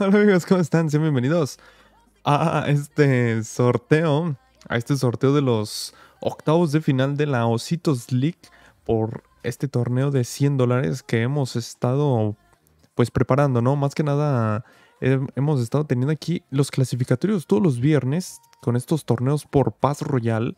Hola amigos, ¿cómo están? Sean bienvenidos a este sorteo, a este sorteo de los octavos de final de la Ositos League por este torneo de 100 dólares que hemos estado pues preparando, ¿no? Más que nada eh, hemos estado teniendo aquí los clasificatorios todos los viernes con estos torneos por Paz Royal.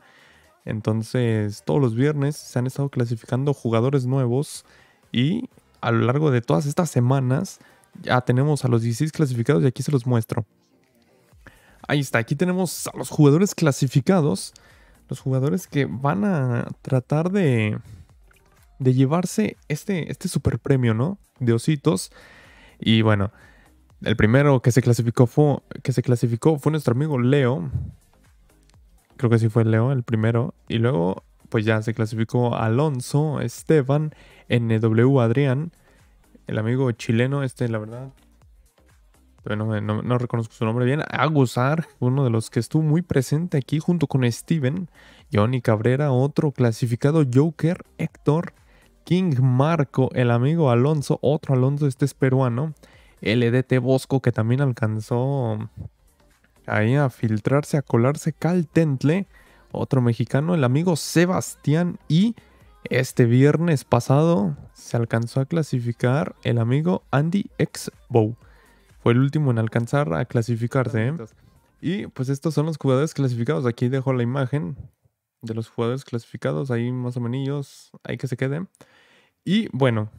Entonces, todos los viernes se han estado clasificando jugadores nuevos y a lo largo de todas estas semanas ya tenemos a los 16 clasificados y aquí se los muestro. Ahí está, aquí tenemos a los jugadores clasificados. Los jugadores que van a tratar de, de llevarse este, este super premio, ¿no? De ositos. Y bueno, el primero que se clasificó fue, que se clasificó fue nuestro amigo Leo. Creo que sí fue Leo el primero. Y luego, pues ya se clasificó Alonso, Esteban, NW Adrián, el amigo chileno, este, la verdad, no, reconozco su nombre bien, Agusar, uno de los que estuvo muy presente aquí junto con Steven, Johnny Cabrera, otro clasificado Joker, Héctor, King Marco, el amigo Alonso, otro Alonso, este es peruano, LDT Bosco, que también alcanzó ahí a filtrarse, a colarse, Cal Tentle, otro mexicano, el amigo Sebastián y... Este viernes pasado se alcanzó a clasificar el amigo Andy bow Fue el último en alcanzar a clasificarse. ¿eh? Y pues estos son los jugadores clasificados. Aquí dejo la imagen de los jugadores clasificados. Ahí más o menos, ahí que se queden Y bueno,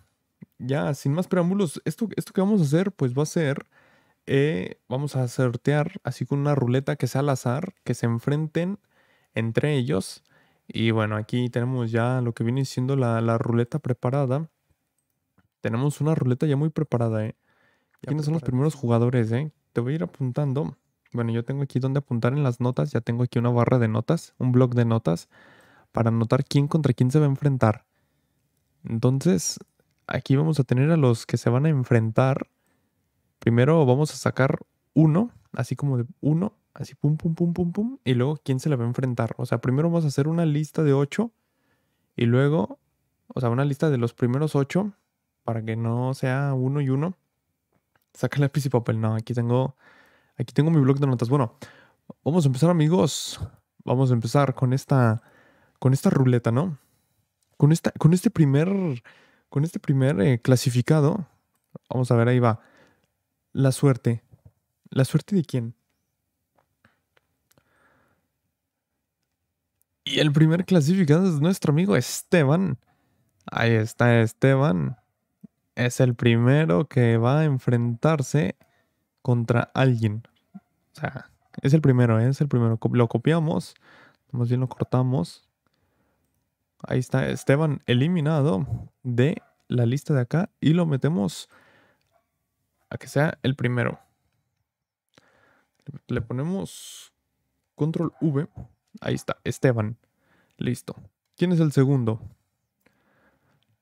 ya sin más preámbulos, esto, esto que vamos a hacer pues va a ser... Eh, vamos a sortear así con una ruleta que sea al azar, que se enfrenten entre ellos y bueno, aquí tenemos ya lo que viene siendo la, ruleta preparada. Tenemos una ruleta ya muy preparada, ¿eh? ¿Quiénes son los primeros jugadores, eh? Te voy a ir apuntando. Bueno, yo tengo aquí donde apuntar en las notas. Ya tengo aquí una barra de notas, un blog de notas, para anotar quién contra quién se va a enfrentar. Entonces, aquí vamos a tener a los que se van a enfrentar. Primero vamos a sacar uno, así como de uno, Así, pum, pum, pum, pum, pum. Y luego, ¿quién se la va a enfrentar? O sea, primero vamos a hacer una lista de ocho. Y luego, o sea, una lista de los primeros ocho. Para que no sea uno y uno. Saca lápiz y papel. No, aquí tengo, aquí tengo mi blog de notas. Bueno, vamos a empezar, amigos. Vamos a empezar con esta, con esta ruleta, ¿no? Con, esta, con este primer, con este primer eh, clasificado. Vamos a ver, ahí va. La suerte. ¿La suerte de quién? Y el primer clasificado es nuestro amigo Esteban. Ahí está Esteban. Es el primero que va a enfrentarse contra alguien. O sea, es el primero, ¿eh? es el primero. Lo copiamos. Más bien lo cortamos. Ahí está Esteban eliminado de la lista de acá y lo metemos a que sea el primero. Le ponemos control V Ahí está, Esteban. Listo. ¿Quién es el segundo?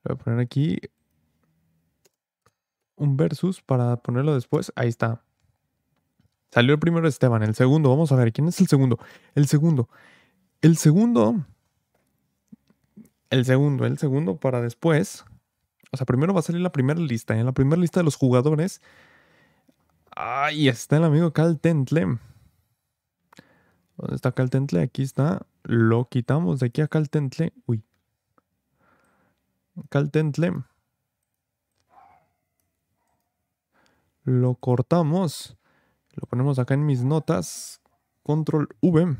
Voy a poner aquí un versus para ponerlo después. Ahí está. Salió el primero Esteban, el segundo. Vamos a ver, ¿quién es el segundo? El segundo. El segundo. El segundo, el segundo para después. O sea, primero va a salir la primera lista. En la primera lista de los jugadores. Ahí está el amigo Cal Tentlem. ¿Dónde está Caltentle? Aquí está. Lo quitamos de aquí a Caltentle. Uy. Caltentle. Lo cortamos. Lo ponemos acá en mis notas. Control V.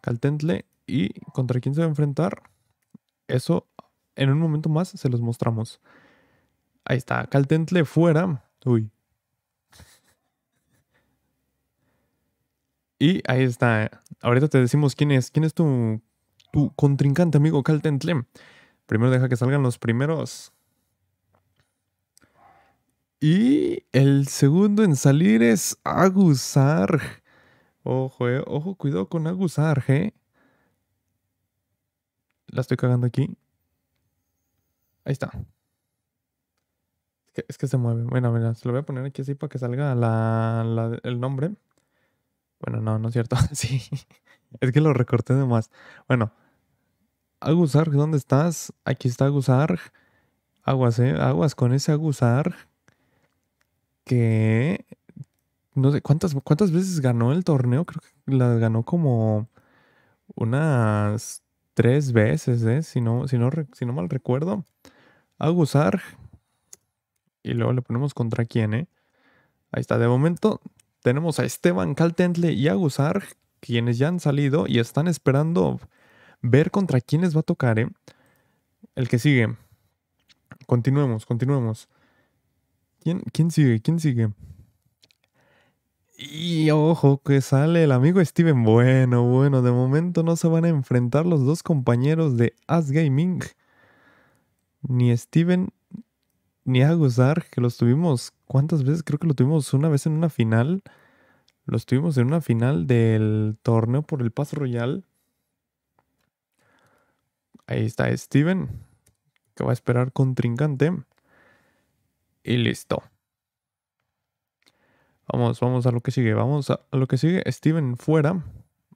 Caltentle. Y contra quién se va a enfrentar. Eso en un momento más se los mostramos. Ahí está. Caltentle fuera. Uy. Y ahí está. Ahorita te decimos quién es. ¿Quién es tu, contrincante, amigo Calten Primero deja que salgan los primeros. Y el segundo en salir es Agusar. Ojo, eh. ojo, cuidado con Agusar, eh. La estoy cagando aquí. Ahí está. Es que, se mueve. Bueno, mira, se lo voy a poner aquí así para que salga el nombre. Bueno, no, no es cierto. sí. Es que lo recorté de más. Bueno. Agusar, ¿dónde estás? Aquí está Agusar. Aguas, ¿eh? Aguas con ese Agusar. Que... No sé, ¿cuántas, ¿cuántas veces ganó el torneo? Creo que las ganó como unas tres veces, ¿eh? Si no, si si no mal recuerdo. Agusar. Y luego le ponemos contra quién, ¿eh? Ahí está. De momento, tenemos a Esteban Caltentle y a quienes ya han salido y están esperando ver contra quiénes va a tocar. ¿eh? El que sigue. Continuemos, continuemos. ¿Quién, ¿Quién sigue? ¿Quién sigue? Y ojo que sale el amigo Steven. Bueno, bueno, de momento no se van a enfrentar los dos compañeros de As Gaming. Ni Steven ni Agusar, que los tuvimos ¿Cuántas veces? Creo que lo tuvimos una vez en una final. Lo tuvimos en una final del torneo por el paso Royal. Ahí está Steven, que va a esperar con trincante. Y listo. Vamos, vamos a lo que sigue. Vamos a, lo que sigue. Steven fuera.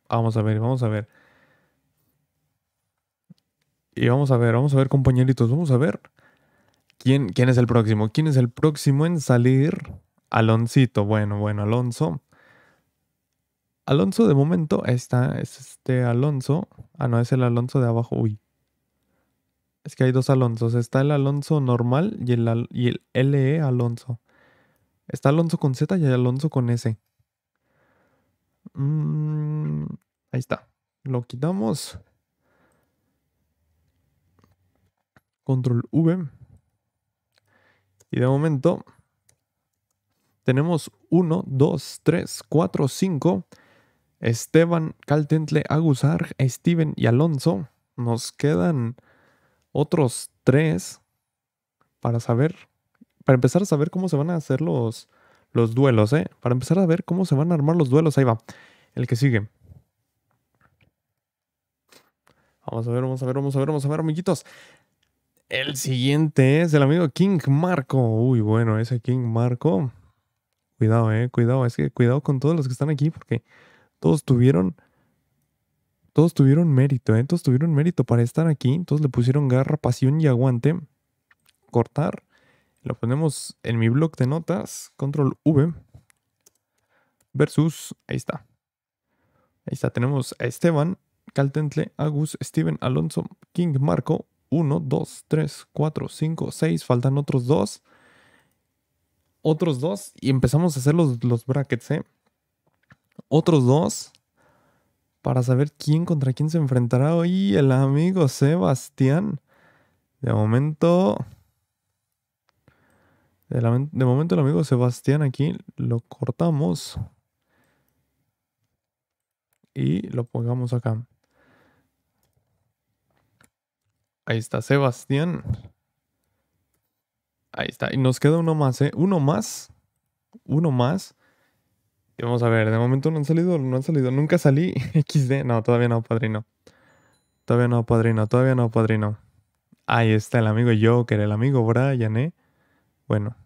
Vamos a ver, vamos a ver. Y vamos a ver, vamos a ver, compañeritos. Vamos a ver. ¿Quién, es el próximo? ¿Quién es el próximo en salir? Aloncito, bueno, bueno, Alonso. Alonso de momento está, es este Alonso. Ah, no, es el Alonso de abajo. Uy. Es que hay dos Alonsos. Está el Alonso normal y el, y el LE Alonso. Está Alonso con Z y Alonso con S. Mm, ahí está. Lo quitamos. Control V. Y de momento tenemos 1, 2, 3, 4, 5. Esteban, Caltentle, Aguzar, Steven y Alonso. Nos quedan otros tres para saber, para empezar a saber cómo se van a hacer los, los duelos, ¿eh? Para empezar a ver cómo se van a armar los duelos. Ahí va. El que sigue. Vamos a ver, vamos a ver, vamos a ver, vamos a ver, amiguitos. El siguiente es el amigo King Marco. Uy, bueno, ese King Marco. Cuidado, eh, cuidado. Es que cuidado con todos los que están aquí porque todos tuvieron. Todos tuvieron mérito, ¿eh? Todos tuvieron mérito para estar aquí. Entonces le pusieron garra, pasión y aguante. Cortar. Lo ponemos en mi blog de notas. Control V. Versus. Ahí está. Ahí está. Tenemos a Esteban, Caltentle, Agus, Steven, Alonso, King Marco, uno, dos, 3, 4, 5, seis. faltan otros dos. Otros dos y empezamos a hacer los, brackets, ¿eh? Otros dos para saber quién contra quién se enfrentará hoy el amigo Sebastián. De momento... de momento el amigo Sebastián aquí lo cortamos y lo pongamos acá. Ahí está Sebastián. Ahí está. Y nos queda uno más, ¿eh? Uno más. Uno más. Y vamos a ver, de momento no han salido, no han salido. Nunca salí XD. No, todavía no, padrino. Todavía no, padrino. Todavía no, padrino. Ahí está el amigo Joker, el amigo Brian, ¿eh? Bueno.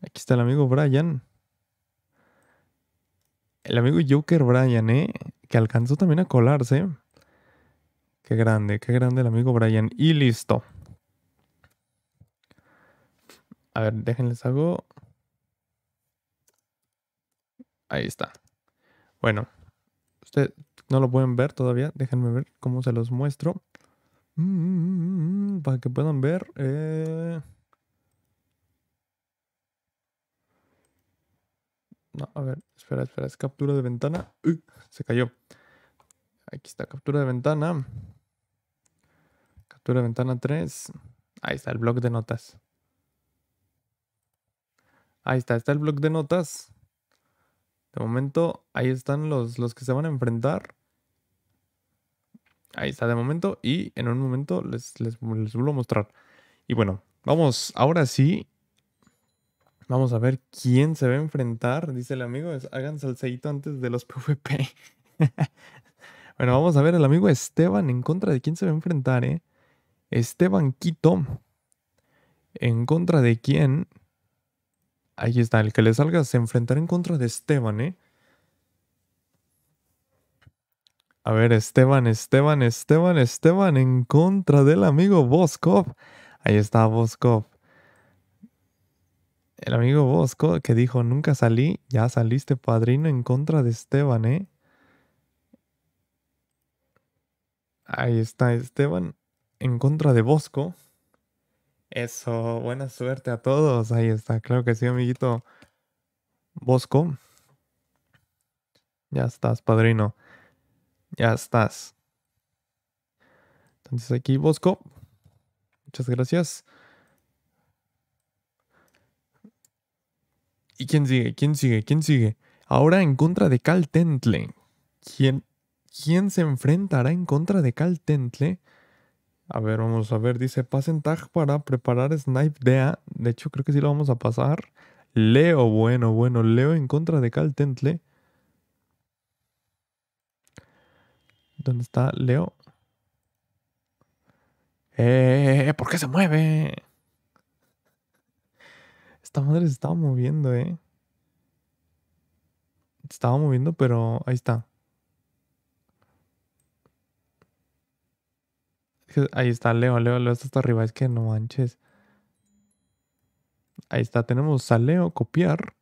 Aquí está el amigo Brian. El amigo Joker Brian, ¿eh? Que alcanzó también a colarse. ¿Eh? Qué grande, qué grande el amigo Brian. Y listo. A ver, déjenles algo. Ahí está. Bueno, ustedes no lo pueden ver todavía. Déjenme ver cómo se los muestro. Mm, para que puedan ver. Eh. No, a ver, espera, espera, es captura de ventana. se cayó. Aquí está, captura de ventana ventana 3. Ahí está el blog de notas. Ahí está, está el blog de notas. De momento, ahí están los, los que se van a enfrentar. Ahí está de momento y en un momento les, les, vuelvo a mostrar. Y bueno, vamos, ahora sí. Vamos a ver quién se va a enfrentar, dice el amigo. hagan salseíto antes de los PvP. bueno, vamos a ver el amigo Esteban en contra de quién se va a enfrentar, ¿eh? Esteban Quito, en contra de quién. Ahí está, el que le salga se enfrentar en contra de Esteban, ¿eh? A ver, Esteban, Esteban, Esteban, Esteban, en contra del amigo Bosco. Ahí está Bosco. El amigo Bosco que dijo, nunca salí, ya saliste padrino en contra de Esteban, ¿eh? Ahí está Esteban en contra de Bosco. Eso, buena suerte a todos. Ahí está, claro que sí, amiguito Bosco. Ya estás, padrino. Ya estás. Entonces aquí Bosco. Muchas gracias. ¿Y quién sigue? ¿Quién sigue? ¿Quién sigue? Ahora en contra de Cal Tentle. ¿Quién, ¿Quién se enfrentará en contra de Cal Tentle? A ver, vamos a ver. Dice, pasen tag para preparar Snipe DEA. De hecho, creo que sí lo vamos a pasar. Leo, bueno, bueno. Leo en contra de Cal Tentle. ¿Dónde está Leo? Eh, eh, eh ¿por qué se mueve? Esta madre se estaba moviendo, eh. Se estaba moviendo, pero ahí está. Ahí está Leo, Leo, Leo está hasta arriba. Es que no manches. Ahí está, tenemos a Leo copiar.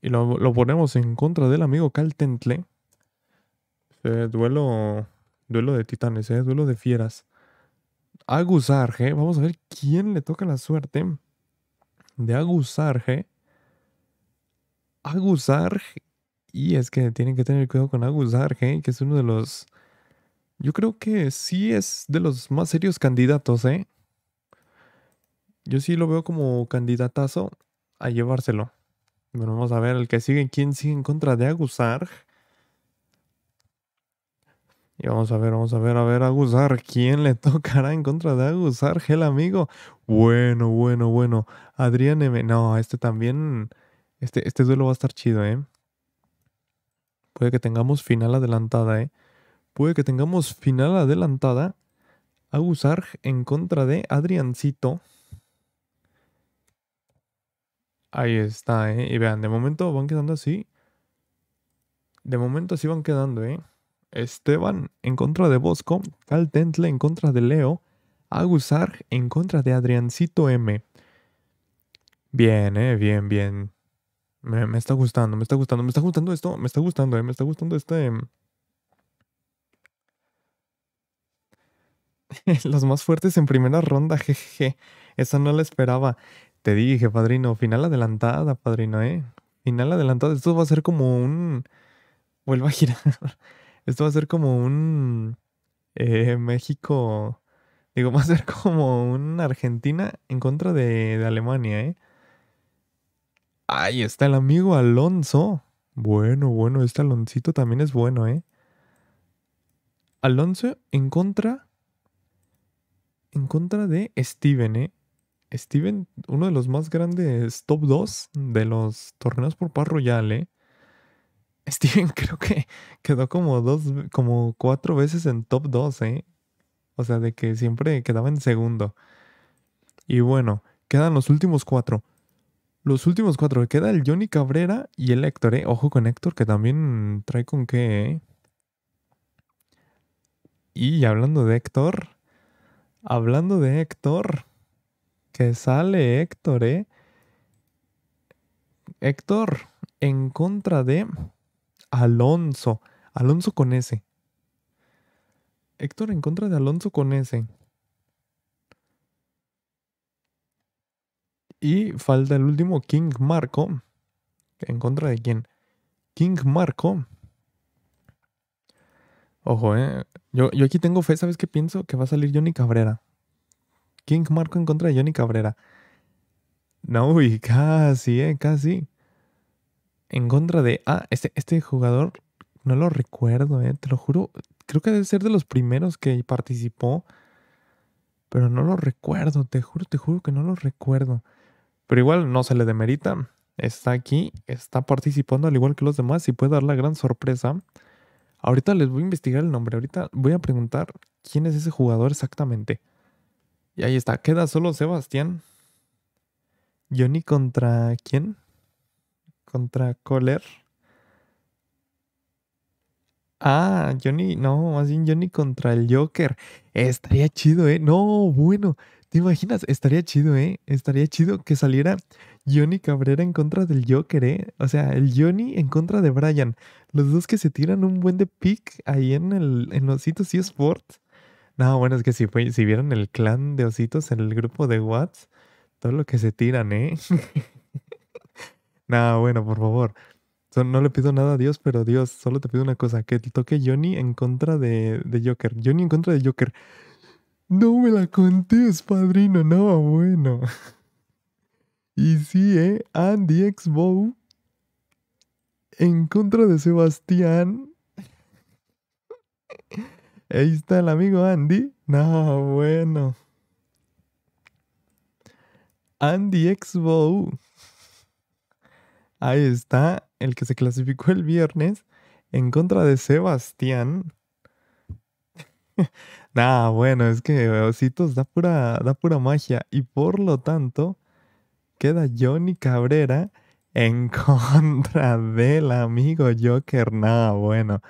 Y lo, ponemos en contra del amigo Caltentle. Eh, duelo, duelo de titanes, eh, duelo de fieras. Agusarge, vamos a ver quién le toca la suerte de Agusarge. Agusarge, y es que tienen que tener cuidado con Agusarge, que es uno de los yo creo que sí es de los más serios candidatos, ¿eh? Yo sí lo veo como candidatazo a llevárselo. Bueno, vamos a ver el que sigue, quién sigue en contra de Aguzar. Y vamos a ver, vamos a ver, a ver, Aguzar, ¿quién le tocará en contra de Aguzar, el amigo? Bueno, bueno, bueno. Adrián M. No, este también. Este, este duelo va a estar chido, ¿eh? Puede que tengamos final adelantada, ¿eh? puede que tengamos final adelantada. Agusar en contra de Adriancito. Ahí está, ¿eh? Y vean, de momento van quedando así. De momento así van quedando, ¿eh? Esteban en contra de Bosco. Cal Tentle en contra de Leo. Agusar en contra de Adriancito M. Bien, ¿eh? Bien, bien. Me, me, está gustando, me está gustando, me está gustando esto, me está gustando, ¿eh? Me está gustando este... Em, Los más fuertes en primera ronda, jeje. Esa no la esperaba. Te dije, padrino, final adelantada, padrino, ¿eh? Final adelantada. Esto va a ser como un... Vuelvo a girar. Esto va a ser como un... Eh, México... Digo, va a ser como un Argentina en contra de, de Alemania, ¿eh? Ahí está el amigo Alonso. Bueno, bueno, este Aloncito también es bueno, ¿eh? Alonso en contra en contra de Steven, ¿eh? Steven, uno de los más grandes top 2 de los torneos por Paz ¿eh? Steven creo que quedó como dos, como cuatro veces en top 2, ¿eh? O sea, de que siempre quedaba en segundo. Y bueno, quedan los últimos cuatro. Los últimos cuatro, queda el Johnny Cabrera y el Héctor, ¿eh? Ojo con Héctor, que también trae con qué, ¿eh? Y hablando de Héctor, Hablando de Héctor, que sale Héctor, ¿eh? Héctor en contra de Alonso. Alonso con S. Héctor en contra de Alonso con S. Y falta el último, King Marco. ¿En contra de quién? King Marco Ojo, ¿eh? Yo, yo aquí tengo fe, ¿sabes qué pienso? Que va a salir Johnny Cabrera. King Marco en contra de Johnny Cabrera. No, y casi, ¿eh? Casi. En contra de... Ah, este, este jugador no lo recuerdo, ¿eh? Te lo juro. Creo que debe ser de los primeros que participó. Pero no lo recuerdo, te juro, te juro que no lo recuerdo. Pero igual no se le demerita. Está aquí, está participando al igual que los demás y puede dar la gran sorpresa Ahorita les voy a investigar el nombre. Ahorita voy a preguntar quién es ese jugador exactamente. Y ahí está. Queda solo Sebastián. Johnny contra quién? Contra Coller. Ah, Johnny, no, más bien Johnny contra el Joker. Estaría chido, ¿eh? No, bueno, ¿te imaginas? Estaría chido, ¿eh? Estaría chido que saliera Johnny Cabrera en contra del Joker, ¿eh? O sea, el Johnny en contra de Brian. Los dos que se tiran un buen de pick ahí en, el, Ositos y Sport. No, bueno, es que si, si vieron el clan de Ositos en el grupo de Watts, todo lo que se tiran, ¿eh? no, bueno, por favor. no le pido nada a Dios, pero Dios, solo te pido una cosa, que toque Johnny en contra de, de Joker. Johnny en contra de Joker. No me la contes, padrino, no, bueno. Y sí, ¿eh? Andy Exbow en contra de Sebastián. Ahí está el amigo Andy. Nah, bueno. Andy Exbow. Ahí está, el que se clasificó el viernes en contra de Sebastián. nah, bueno, es que Ositos da pura, da pura magia y por lo tanto queda Johnny Cabrera en contra del amigo Joker. Nada bueno.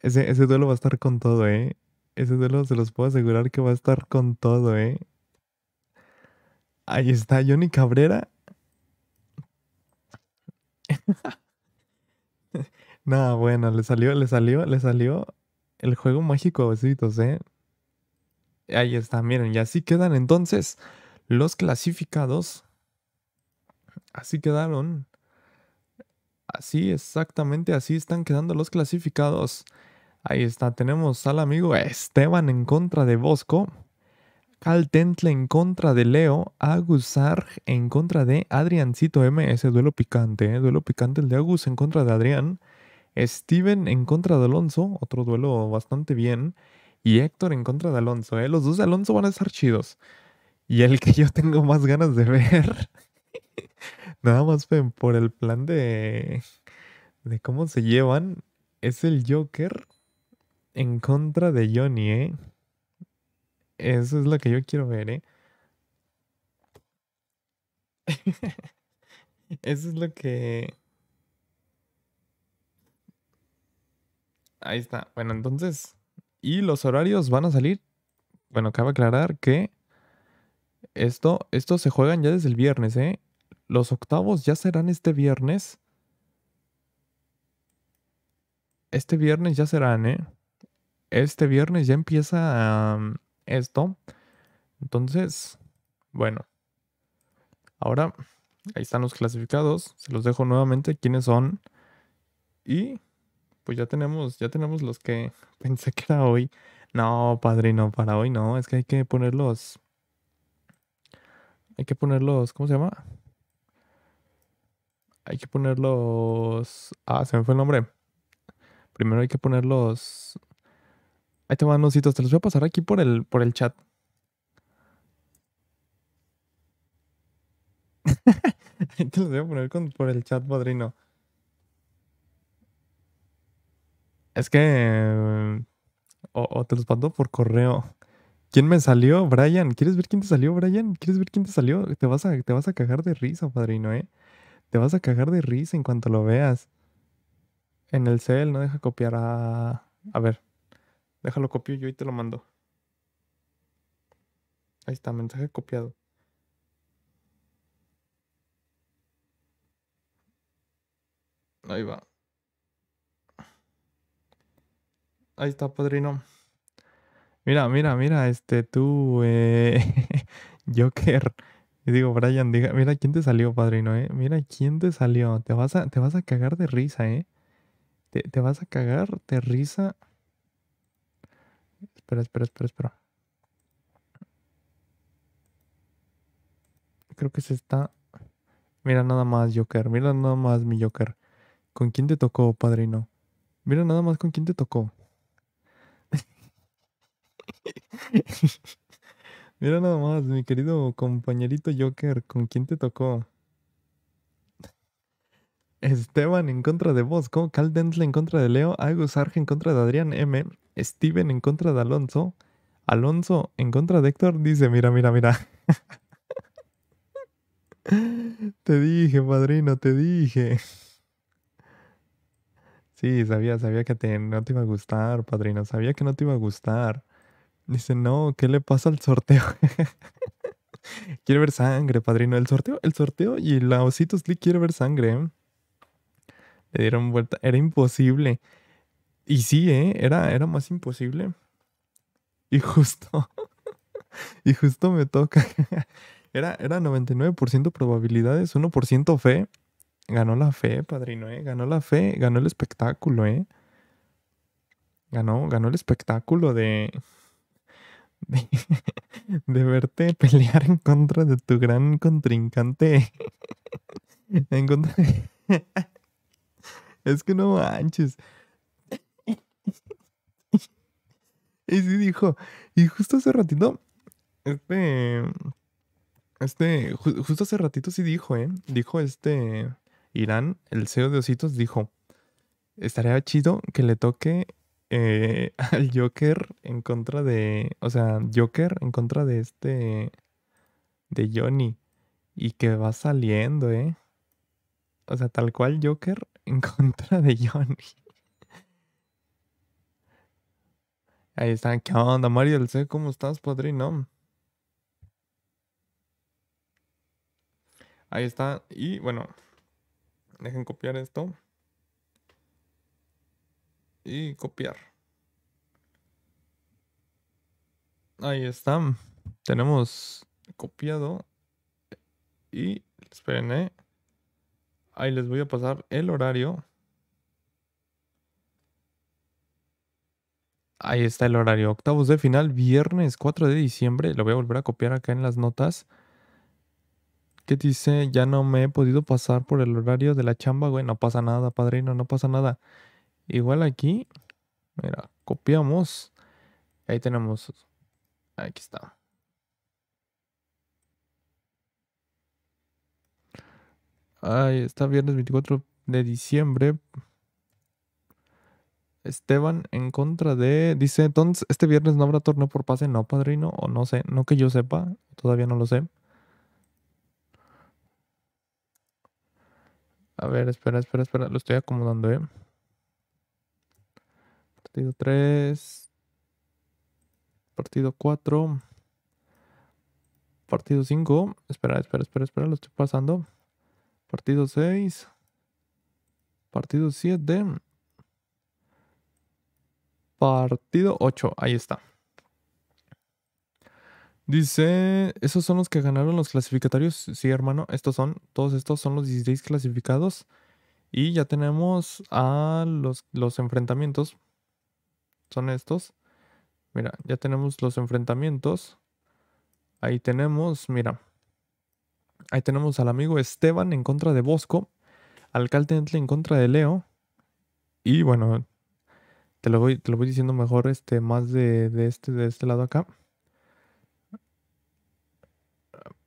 Ese, duelo va a estar con todo, ¿eh? Ese duelo se los puedo asegurar que va a estar con todo, ¿eh? Ahí está Johnny Cabrera. Nada bueno, le salió, le salió, le salió el juego mágico besitos, ¿eh? Ahí está, miren, y así quedan entonces los clasificados Así quedaron. Así, exactamente así están quedando los clasificados. Ahí está, tenemos al amigo Esteban en contra de Bosco. Cal Tentle en contra de Leo, Agusar en contra de Adriancito M, ese duelo picante, ¿eh? duelo picante el de Agus en contra de Adrián, Steven en contra de Alonso, otro duelo bastante bien, y Héctor en contra de Alonso, ¿eh? los dos de Alonso van a estar chidos. Y el que yo tengo más ganas de ver Nada más por el plan de, de cómo se llevan. Es el Joker en contra de Johnny, ¿eh? Eso es lo que yo quiero ver, ¿eh? Eso es lo que... Ahí está. Bueno, entonces... Y los horarios van a salir. Bueno, cabe aclarar que esto, esto se juegan ya desde el viernes, ¿eh? Los octavos ya serán este viernes. Este viernes ya serán, ¿eh? Este viernes ya empieza esto. Entonces, bueno. Ahora, ahí están los clasificados. Se los dejo nuevamente quiénes son. Y pues ya tenemos, ya tenemos los que pensé que era hoy. No, padre, no, para hoy no. Es que hay que ponerlos. Hay que ponerlos. ¿Cómo se llama? hay que ponerlos... Ah, se me fue el nombre. Primero hay que ponerlos... los. Ahí te van los hitos. Te los voy a pasar aquí por el, por el chat. Ahí te los voy a poner por el chat, padrino. Es que. O, te los mando por correo. ¿Quién me salió? Brian. ¿Quieres ver quién te salió, Brian? ¿Quieres ver quién te salió? Te vas a, te vas a cagar de risa, padrino, ¿eh? Te vas a cagar de risa en cuanto lo veas. En el cel no deja copiar a... A ver, déjalo copio yo y te lo mando. Ahí está, mensaje copiado. Ahí va. Ahí está, padrino. Mira, mira, mira, este tú, eh, Joker. Y digo, Brian, diga, mira quién te salió, padrino, ¿eh? Mira quién te salió. Te vas a, te vas a cagar de risa, ¿eh? Te, te vas a cagar de risa. Espera, espera, espera, espera. Creo que se está... Mira nada más, Joker. Mira nada más, mi Joker. ¿Con quién te tocó, padrino? Mira nada más con quién te tocó. Mira nada más, mi querido compañerito Joker, ¿con quién te tocó? Esteban en contra de Bosco, Cal en contra de Leo, Agus Arge en contra de Adrián M, Steven en contra de Alonso, Alonso en contra de Héctor, dice, mira, mira, mira. te dije, padrino, te dije. Sí, sabía, sabía que no te iba a gustar, padrino, sabía que no te iba a gustar. Dice, no, ¿qué le pasa al sorteo? quiere ver sangre, padrino. El sorteo, el sorteo y la Ositos Lee quiere ver sangre. ¿eh? Le dieron vuelta. Era imposible. Y sí, ¿eh? Era, era más imposible. Y justo. y justo me toca. era, era 99% probabilidades, 1% fe. Ganó la fe, padrino, ¿eh? Ganó la fe, ganó el espectáculo, ¿eh? Ganó, ganó el espectáculo de, de, verte pelear en contra de tu gran contrincante. En contra Es que no manches. Y sí dijo, y justo hace ratito, este, este, justo hace ratito sí dijo, ¿eh? Dijo este Irán, el CEO de Ositos, dijo, estaría chido que le toque eh, al Joker en contra de. O sea, Joker en contra de este. De Johnny. Y que va saliendo, ¿eh? O sea, tal cual Joker en contra de Johnny. Ahí está. ¿Qué onda, Mario? C? ¿Cómo estás, padrino? Ahí está. Y bueno, dejen copiar esto y copiar. Ahí está. Tenemos copiado. Y esperen, eh. Ahí les voy a pasar el horario. Ahí está el horario. Octavos de final, viernes 4 de diciembre. Lo voy a volver a copiar acá en las notas. ¿Qué dice? Ya no me he podido pasar por el horario de la chamba, güey. No pasa nada, padrino, no pasa nada. Igual aquí, mira, copiamos. Ahí tenemos, aquí está. Ahí está, viernes 24 de diciembre. Esteban en contra de. Dice, entonces, este viernes no habrá torneo por pase, no, padrino, o no sé, no que yo sepa, todavía no lo sé. A ver, espera, espera, espera, lo estoy acomodando, eh. Partido 3. Partido 4. Partido 5. Espera, espera, espera, espera, lo estoy pasando. Partido 6. Partido 7. Partido 8. Ahí está. Dice, ¿esos son los que ganaron los clasificatorios? Sí, hermano, estos son, todos estos son los 16 clasificados. Y ya tenemos a los, los enfrentamientos son estos. Mira, ya tenemos los enfrentamientos. Ahí tenemos, mira. Ahí tenemos al amigo Esteban en contra de Bosco. Alcalde en contra de Leo. Y bueno, te lo voy, lo voy diciendo mejor este, más de, este, de este lado acá.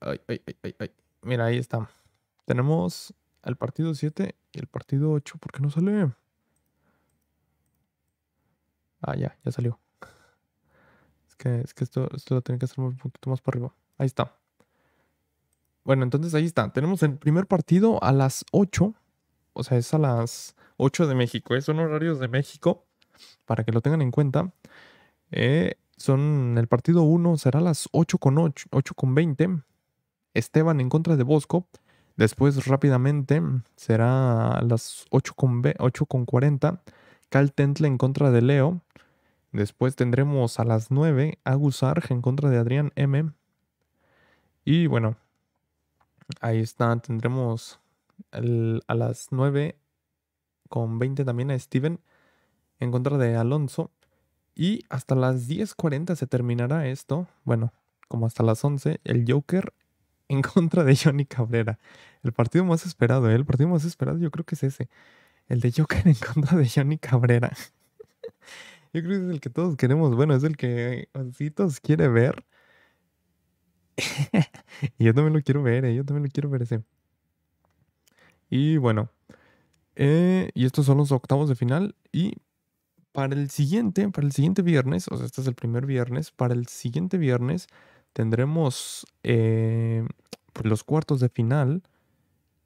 Ay, ay, ay, mira, ahí está. Tenemos el partido 7 y el partido 8. ¿Por qué no sale? Ah, ya, ya salió. Es que, es esto, esto lo tengo que hacer un poquito más para arriba. Ahí está. Bueno, entonces ahí está. Tenemos el primer partido a las 8. O sea, es a las 8 de México. Eh, son horarios de México. Para que lo tengan en cuenta. Eh, son el partido 1 será a las 8 con con 20. Esteban en contra de Bosco. Después rápidamente será a las 8 8 con 40. Cal Tentle en contra de Leo. Después tendremos a las 9 a Arge en contra de Adrián M. Y bueno, ahí está, tendremos a las 9 con 20 también a Steven en contra de Alonso. Y hasta las 10.40 se terminará esto. Bueno, como hasta las 11, el Joker en contra de Johnny Cabrera. El partido más esperado, ¿eh? el partido más esperado yo creo que es ese. El de Joker en contra de Johnny Cabrera. Yo creo que es el que todos queremos. Bueno, es el que Ancitos quiere ver. y yo también lo quiero ver, eh, yo también lo quiero ver ese. Y bueno. Eh, y estos son los octavos de final. Y para el siguiente, para el siguiente viernes, o sea, este es el primer viernes, para el siguiente viernes tendremos eh, pues, los cuartos de final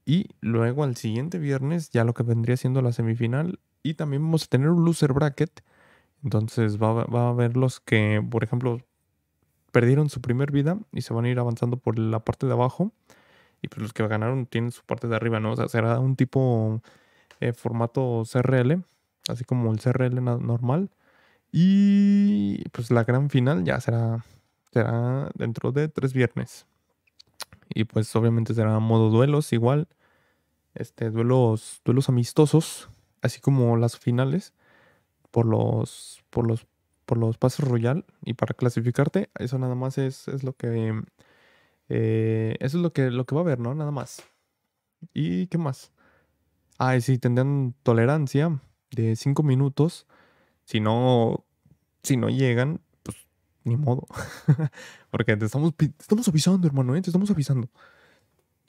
y luego al siguiente viernes, ya lo que vendría siendo la semifinal. Y también vamos a tener un loser bracket. Entonces va, a haber los que, por ejemplo, perdieron su primer vida y se van a ir avanzando por la parte de abajo. Y pues los que ganaron tienen su parte de arriba, ¿no? O sea, será un tipo eh, formato CRL, así como el CRL normal. Y pues la gran final ya será, será dentro de tres viernes y pues obviamente será modo duelos igual. Este, duelos, duelos amistosos, así como las finales por los, por los, por los royal y para clasificarte. Eso nada más es, lo que, eh, eso es lo que, lo que va a haber, ¿no? Nada más. ¿Y qué más? Ah, y si tendrán tolerancia de 5 minutos. Si no, si no llegan, ni modo. Porque te estamos, estamos avisando, hermano, eh, te estamos avisando.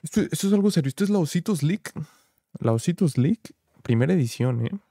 Esto, es algo serio. Esto es la Ositos Leak. La primera edición, ¿eh?